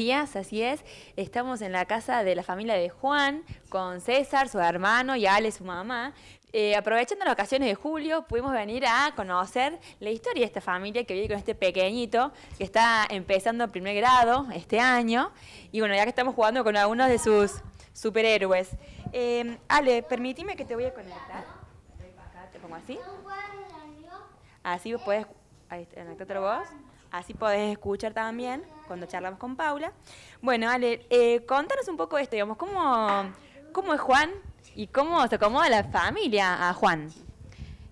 días, así es. Estamos en la casa de la familia de Juan, con César, su hermano, y Ale, su mamá. Eh, aprovechando las ocasiones de julio, pudimos venir a conocer la historia de esta familia que vive con este pequeñito que está empezando primer grado este año. Y bueno, ya que estamos jugando con algunos de sus superhéroes. Em, Ale, permíteme que te voy a conectar. te pongo así. Así puedes... Ahí, voz. Así podés escuchar también cuando charlamos con Paula. Bueno, Ale, eh, contanos un poco esto, digamos, ¿cómo, es Juan y cómo se acomoda la familia a Juan?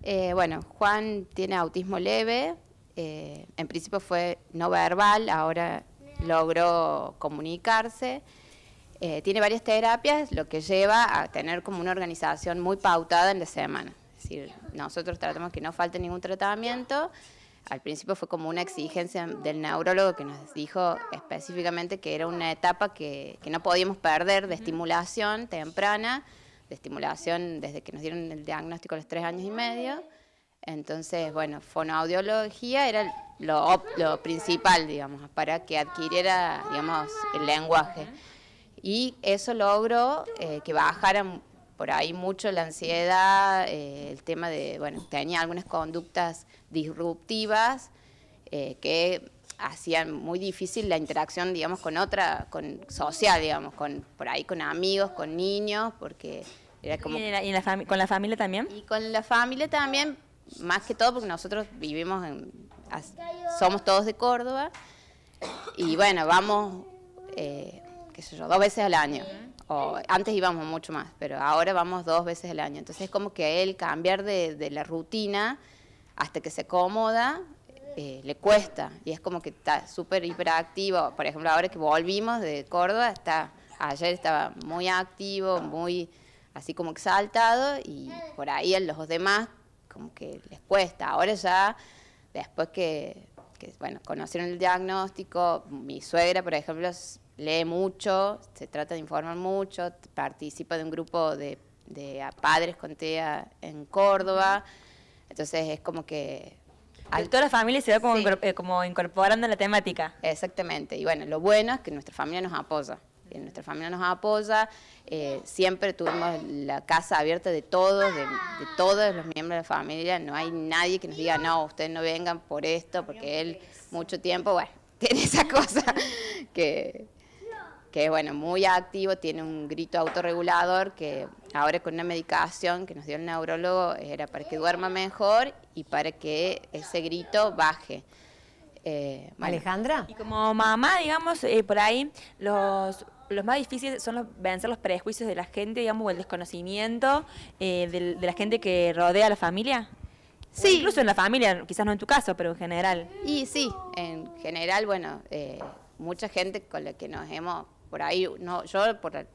Eh, bueno, Juan tiene autismo leve, eh, en principio fue no verbal, ahora logró comunicarse. tiene varias terapias, lo que lleva a tener como una organización muy pautada en la semana. Es decir, nosotros tratamos que no falte ningún tratamiento al principio fue como una exigencia del neurólogo que nos dijo específicamente que era una etapa que, no podíamos perder de estimulación temprana, de estimulación desde que nos dieron el diagnóstico a los tres años y medio. Entonces, bueno, fonoaudiología era lo, lo principal, digamos, para que adquiriera, digamos, el lenguaje. Y eso logró eh, que bajara por ahí mucho la ansiedad, eh, el tema de, bueno, tenía algunas conductas disruptivas eh, que hacían muy difícil la interacción, digamos, con otra, con social, digamos, con por ahí con amigos, con niños, porque era como... ¿Y, con la familia también? Y con la familia también, más que todo porque nosotros vivimos en... somos todos de Córdoba y bueno, vamos, eh, qué sé yo, dos veces al año. O, antes íbamos mucho más, pero ahora vamos dos veces al año. Entonces es como que el cambiar de, de la rutina hasta que se acomoda, eh, le cuesta. Y es como que está súper hiperactivo. Por ejemplo, ahora que volvimos de Córdoba, está, ayer estaba muy activo, muy así como exaltado, y por ahí a los demás como que les cuesta. Ahora ya, después que, bueno, conocieron el diagnóstico, mi suegra, por ejemplo, lee mucho, se trata de informar mucho, participa de un grupo de, de padres con TEA en Córdoba. Entonces es como que... a Toda la familia se va eh, como, incorporando la temática. Exactamente. Y bueno, lo bueno es que nuestra familia nos apoya. Nuestra familia nos apoya. Eh, siempre tuvimos la casa abierta de todos, de, de, todos los miembros de la familia. No hay nadie que nos diga, no, ustedes no vengan por esto, porque él mucho tiempo, bueno, tiene esa cosa que, que es bueno, muy activo, tiene un grito autorregulador que ahora con una medicación que nos dio el neurólogo era para que duerma mejor y para que ese grito baje. Eh, Alejandra. Y como mamá, digamos, eh, por ahí los los más difíciles son los, vencer los prejuicios de la gente, digamos, o el desconocimiento eh, de, la gente que rodea a la familia. Sí. incluso en la familia, quizás no en tu caso, pero en general. Y sí, en general, bueno, mucha gente con la que nos hemos por ahí, no, yo por,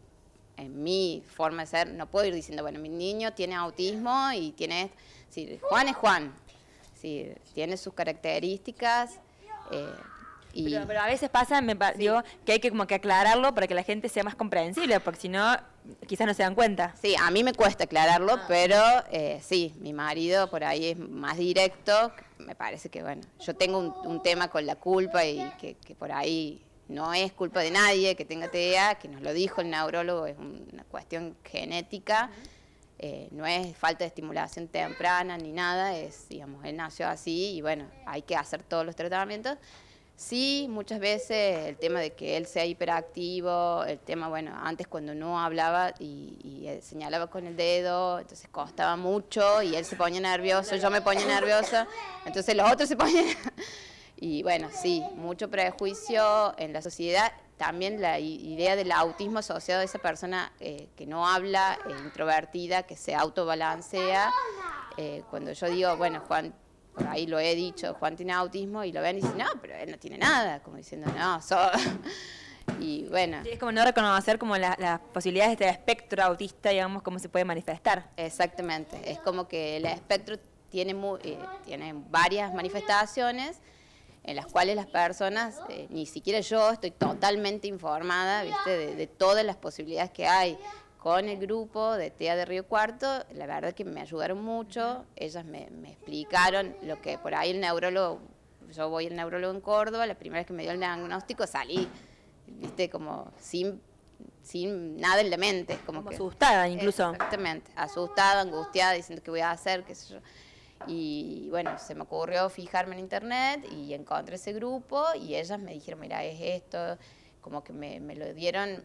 en mi forma de ser, no puedo ir diciendo, bueno, mi niño tiene autismo y tiene, si, Juan es Juan, tiene sus características. Eh, y pero, a veces pasa, me, digo, que hay que como que aclararlo para que la gente sea más comprensible, porque si no, quizás no se dan cuenta. Sí, a mí me cuesta aclararlo, ah. pero eh, sí, mi marido por ahí es más directo, me parece que, bueno, yo tengo un, tema con la culpa y que por ahí no es culpa de nadie que tenga TDA, que nos lo dijo el neurólogo, es una cuestión genética. Eh, no es falta de estimulación temprana ni nada, es, digamos, él nació así y bueno, hay que hacer todos los tratamientos. Sí, muchas veces el tema de que él sea hiperactivo, el tema, bueno, antes cuando no hablaba y, y eh, señalaba con el dedo, entonces costaba mucho y él se ponía nervioso, yo me ponía nerviosa, entonces los otros se ponían, Y bueno, sí, mucho prejuicio en la sociedad. También la idea del autismo asociado a esa persona eh, que no habla, eh, introvertida, que se autobalancea. Eh, cuando yo digo, bueno, Juan, por ahí lo he dicho, Juan tiene autismo, y lo ven y dicen, no, pero él no tiene nada, como diciendo, no, eso... Y bueno. es como no reconocer como las posibilidades este espectro autista, digamos, cómo se puede manifestar. Exactamente, es como que el espectro tiene, tiene varias manifestaciones, en las cuales las personas, eh, ni siquiera yo, estoy totalmente informada ¿viste? De, todas las posibilidades que hay. Con el grupo de TEA de Río Cuarto, la verdad que me ayudaron mucho, ellas me, explicaron lo que por ahí el neurólogo, yo voy al neurólogo en Córdoba, la primera vez que me dio el diagnóstico salí, viste, como sin sin nada en la mente. Como, que, asustada incluso. Exactamente, asustada, angustiada, diciendo qué voy a hacer, qué sé yo. Y bueno, se me ocurrió fijarme en internet y encontré ese grupo y ellas me dijeron, mira, es esto, como que me, lo dieron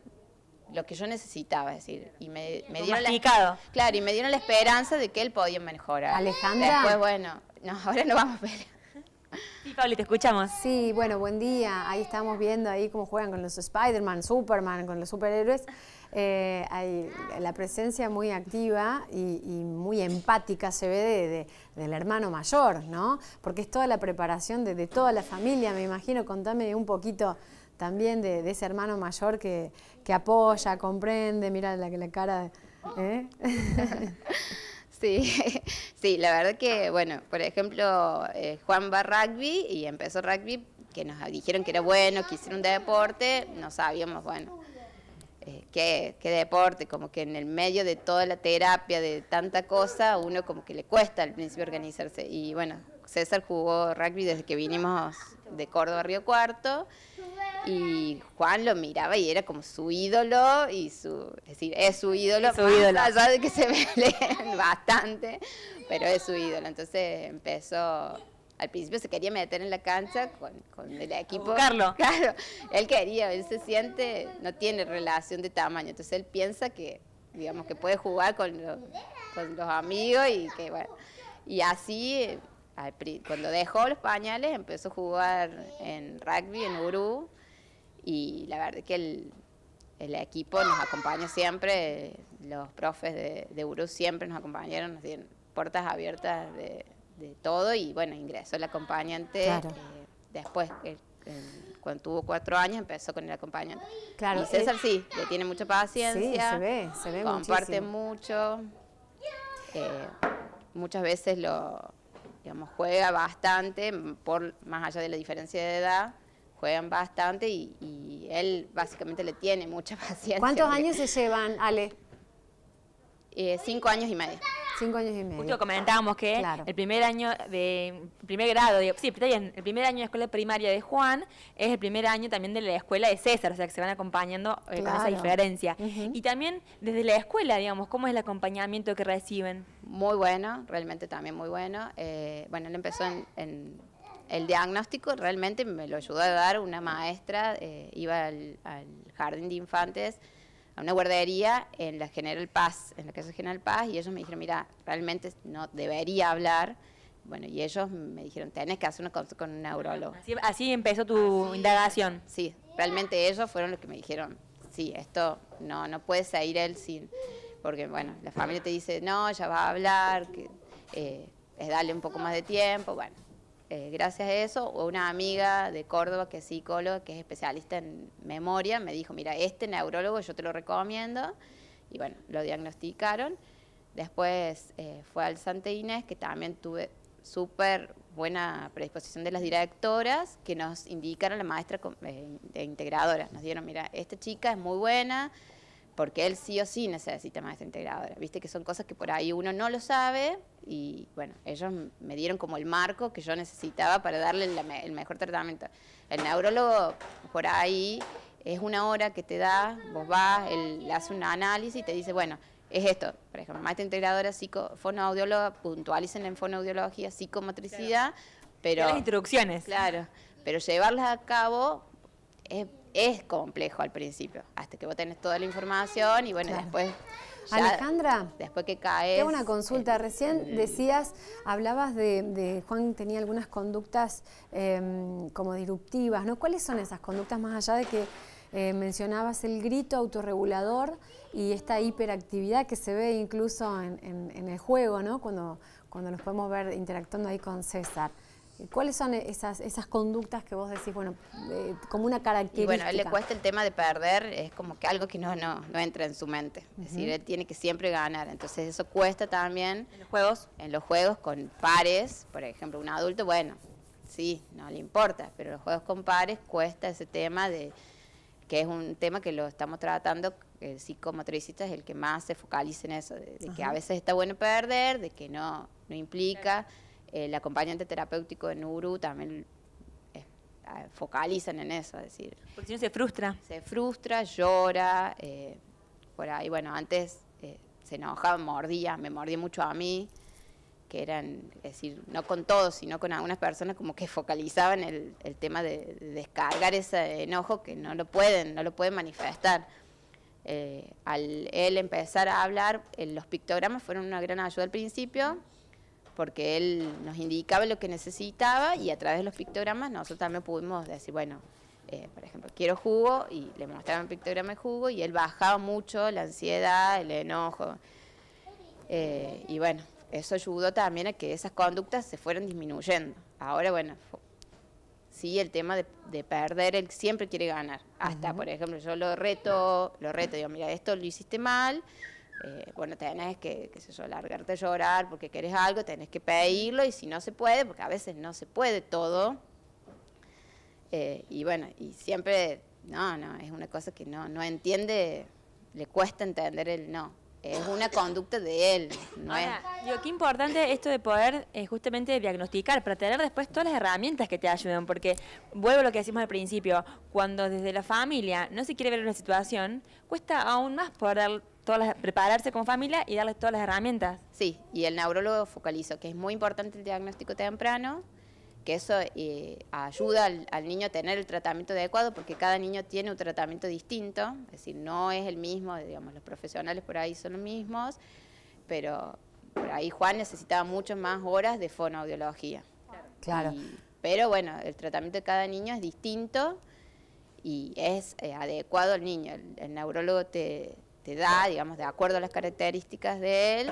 lo que yo necesitaba, decir, y me, dieron la, claro, y me dieron la esperanza de que él podía mejorar. Alejandra. Después, bueno, no, ahora no vamos a ver. Sí, Pablo, te escuchamos. Sí, bueno, buen día. Ahí estamos viendo ahí cómo juegan con los Spider-Man, Superman, con los superhéroes. Eh, hay la presencia muy activa y, muy empática se ve de, del hermano mayor, ¿no? Porque es toda la preparación de, toda la familia, me imagino. Contame un poquito también de, ese hermano mayor que, apoya, comprende, mira la, la cara... ¿eh? Sí, Sí, la verdad que, bueno, por ejemplo, eh, Juan va rugby y empezó rugby, que nos dijeron que era bueno, que hicieron de deporte, no sabíamos, bueno, eh, qué, qué deporte, como que en el medio de toda la terapia, de tanta cosa, uno como que le cuesta al principio organizarse. Y bueno, César jugó rugby desde que vinimos de Córdoba a Río Cuarto y Juan lo miraba y era como su ídolo, y su, es decir, es su ídolo, es su de que se peleen bastante, pero es su ídolo. Entonces empezó al principio se quería meter en la cancha con, el equipo. Carlos. Claro, él quería, él se siente, no tiene relación de tamaño, entonces él piensa que, digamos, que puede jugar con los, con los amigos y que, bueno, y así, cuando dejó los pañales, empezó a jugar en rugby, en Uruguay y la verdad es que el, equipo nos acompaña siempre, los profes de, de Uru siempre nos acompañaron, nos dieron puertas abiertas de, de todo y bueno, ingresó el acompañante eh, después cuando tuvo cuatro años empezó con el acompañante. Claro, y César sí, le tiene mucha paciencia. Sí, se ve, se ve Comparte mucho. Eh, muchas veces lo, digamos, juega bastante, por, más allá de la diferencia de edad juegan bastante y, él básicamente le tiene mucha paciencia. ¿Cuántos años se llevan, Ale? Eh, cinco años y medio. Cinco años y medio. Justo comentábamos que el primer año de primer grado, digo, sí, el primer año de escuela primaria de Juan es el primer año también de la escuela de César, o sea que se van acompañando eh, con esa diferencia. Y también desde la escuela, digamos, ¿cómo es el acompañamiento que reciben? Muy bueno, realmente también muy bueno. Eh, bueno, él empezó en el diagnóstico realmente me lo ayudó a dar una maestra, eh, iba al, jardín de infantes, a una guardería en la General Paz, en la Casa General Paz, y ellos me dijeron, mira, realmente no debería hablar. Bueno, y ellos me dijeron, tenés que hacer una consulta con un neurólogo. Así, empezó tu indagación. Sí, realmente ellos fueron los que me dijeron, sí, esto no, no puede salir él sin... Porque, bueno, la familia te dice, no, ya va a hablar, que, eh, es darle un poco más de tiempo, bueno. Eh, gracias a eso, una amiga de Córdoba que es psicóloga, que es especialista en memoria, me dijo, mira, este neurólogo yo te lo recomiendo. Y bueno, lo diagnosticaron. Después eh, fue al Santa Inés, que también tuve súper buena predisposición de las directoras, que nos indicaron la maestra eh, de integradoras. Nos dieron, mira, esta chica es muy buena, porque él sí o sí necesita maestra integradora. Viste que son cosas que por ahí uno no lo sabe y bueno, ellos me dieron como el marco que yo necesitaba para darle el, mejor tratamiento. El neurólogo por ahí es una hora que te da, vos vas, él hace un análisis y te dice, bueno, es esto, por ejemplo, maestra integradora, psicofonoaudióloga, puntualicen en fonoaudiología, psicomotricidad, pero... las introducciones. Claro, pero llevarlas a cabo es es complejo al principio, hasta que vos tenés toda la información y bueno, después... Alejandra, después que cae Tengo una consulta. Eh, Recién mm. decías, hablabas de, de Juan tenía algunas conductas em, como disruptivas, ¿no? ¿Cuáles son esas conductas más allá de que eh, mencionabas el grito autorregulador y esta hiperactividad que se ve incluso en, el juego, ¿no? Cuando, cuando nos podemos ver interactuando ahí con César. Eh, ¿Cuáles son esas, esas conductas que vos decís, bueno, eh, como una característica? bueno, a él le cuesta el tema de perder, es como que algo que no, no, entra en su mente. Es decir, él tiene que siempre ganar. Entonces eso cuesta también. ¿En los juegos? En los juegos con pares, por ejemplo, un adulto, bueno, sí, no le importa, pero los juegos con pares cuesta ese tema de que es un tema que lo estamos tratando, el psicomotricista es el que más se focaliza en eso, de, que a veces está bueno perder, de que no, no implica el acompañante terapéutico en Uru también eh, focalizan en eso, es decir. Porque si no se frustra. Se frustra, llora, eh, por ahí, bueno, antes eh, se enojaba, mordía, me mordía mucho a mí, que eran, es decir, no con todos, sino con algunas personas como que focalizaban el, tema de, de, descargar ese enojo que no lo pueden, no lo pueden manifestar. al él empezar a hablar, los pictogramas fueron una gran ayuda al principio, porque él nos indicaba lo que necesitaba y a través de los pictogramas nosotros también pudimos decir, bueno, eh, por ejemplo, quiero jugo y le mostraban un pictograma de jugo y él bajaba mucho la ansiedad, el enojo. Eh, y bueno, eso ayudó también a que esas conductas se fueran disminuyendo. Ahora, bueno, sí, el tema de, perder, él siempre quiere ganar. Hasta, por ejemplo, yo lo reto, lo reto, digo, mira, esto lo hiciste mal, eh, bueno, tenés que, qué sé yo, largarte a llorar porque querés algo, tenés que pedirlo y si no se puede, porque a veces no se puede todo. Eh, y bueno, y siempre, no, no, es una cosa que no, no entiende, le cuesta entender el no. Es una conducta de él, no es... qué importante esto de poder eh, justamente diagnosticar, para tener después todas las herramientas que te ayuden, porque vuelvo a lo que decimos al principio, cuando desde la familia no se quiere ver una situación, cuesta aún más poder prepararse con familia y darles todas las herramientas. Sí, y el neurólogo focalizó que es muy importante el diagnóstico temprano, que eso eh, ayuda al, niño a tener el tratamiento adecuado porque cada niño tiene un tratamiento distinto, es decir, no es el mismo, digamos, los profesionales por ahí son los mismos, pero por ahí Juan necesitaba muchas más horas de fonoaudiología. Claro. pero bueno, el tratamiento de cada niño es distinto y es eh, adecuado al niño. el neurólogo te, te da, digamos, de acuerdo a las características de él,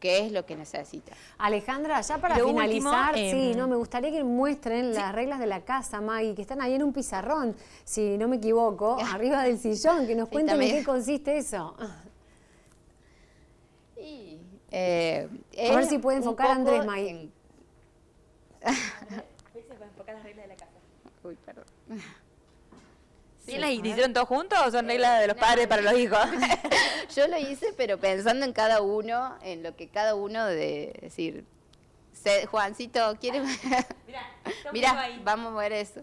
qué es lo que necesita. Alejandra, ya para finalizar, sí, em, no, me gustaría que muestren las reglas de la casa, Maggie, que están ahí en un pizarrón, si no me equivoco, arriba del sillón, que nos cuenten en qué consiste eso. Eh, a ver si puede enfocar Andrés, Maggie. a enfocar las reglas de la casa. Uy, perdón. Sí, hicieron todos juntos o son eh, reglas de los padres para los hijos? Yo lo hice, pero pensando en cada uno, en lo que cada uno de decir, Juancito, ¿quieres? Mira, vamos a ver eso.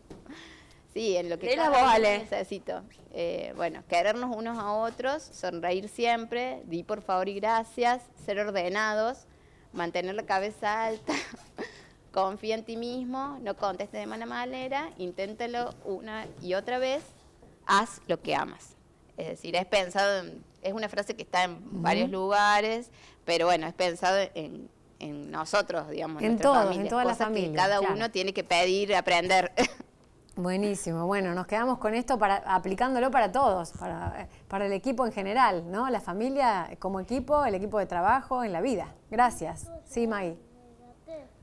Sí, en lo que cada vos, eh, bueno, querernos unos a otros, sonreír siempre, di por favor y gracias, ser ordenados, mantener la cabeza alta, confía en ti mismo, no contestes de mala manera, inténtalo una y otra vez haz lo que amas. Es decir, es pensado, en, es una frase que está en varios lugares, pero bueno, es pensado en, nosotros, digamos, en todos, en todas las familias. Cada uno tiene que pedir, aprender. Buenísimo, bueno, nos quedamos con esto para, aplicándolo para todos, para, para el equipo en general, ¿no? La familia como equipo, el equipo de trabajo, en la vida. Gracias. Sí, Maggie.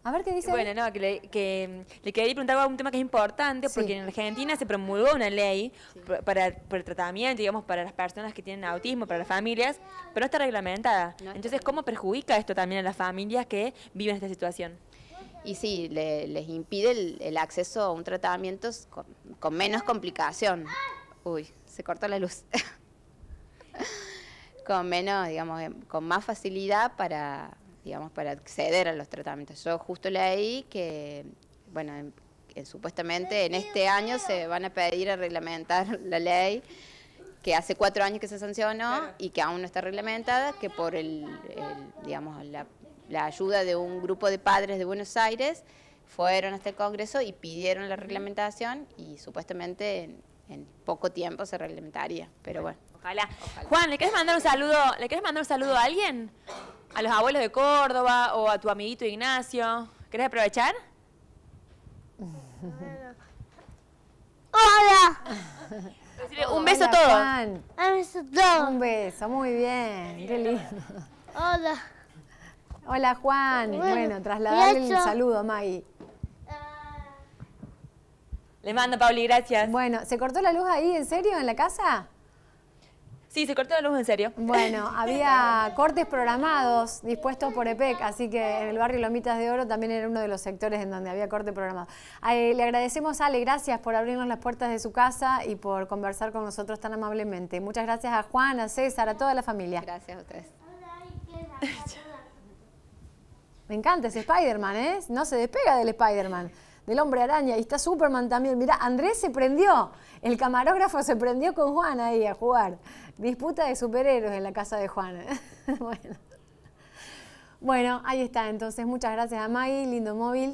A ver qué dice. Bueno, no, que le, quería preguntar un tema que es importante, porque en Argentina se promulgó una ley para, el tratamiento, digamos, para las personas que tienen autismo, para las familias, pero no está reglamentada. Entonces, ¿cómo perjudica esto también a las familias que viven esta situación? Y sí, les impide el, acceso a un tratamiento con menos complicación. Uy, se cortó la luz. con menos, digamos, em, con más facilidad para digamos, para acceder a los tratamientos. Yo justo leí que, bueno, supuestamente en este año se van a pedir a reglamentar la ley que hace cuatro años que se sancionó y que aún no está reglamentada, que por el, digamos, la, ayuda de un grupo de padres de Buenos Aires fueron hasta el Congreso y pidieron la reglamentación y supuestamente en, poco tiempo se reglamentaría, pero bueno. Ojalá. Juan, ¿le quieres mandar un saludo? ¿Le querés mandar un saludo a alguien? a los abuelos de Córdoba o a tu amiguito Ignacio. ¿Querés aprovechar? Hola. un beso a todos. Un beso a todos. Un beso, muy bien. Qué lindo. Hola. Hola, Juan. Bueno, bueno un saludo, Maggie. Le mando, Pauli, gracias. Bueno, ¿se cortó la luz ahí, en serio, en la casa? Sí, se cortó la luz en serio. Bueno, había cortes programados dispuestos por EPEC, así que en el barrio Lomitas de Oro también era uno de los sectores en donde había corte programado. le agradecemos Ale, gracias por abrirnos las puertas de su casa y por conversar con nosotros tan amablemente. Muchas gracias a Juan, a César, a toda la familia. Gracias a ustedes. Me encanta ese Spider-Man, ¿eh? No se despega del Spider-Man del hombre araña. Y está Superman también. Mira, Andrés se prendió. El camarógrafo se prendió con Juan ahí a jugar. Disputa de superhéroes en la casa de Juan. bueno. bueno, ahí está. Entonces, muchas gracias a Maggie, lindo móvil.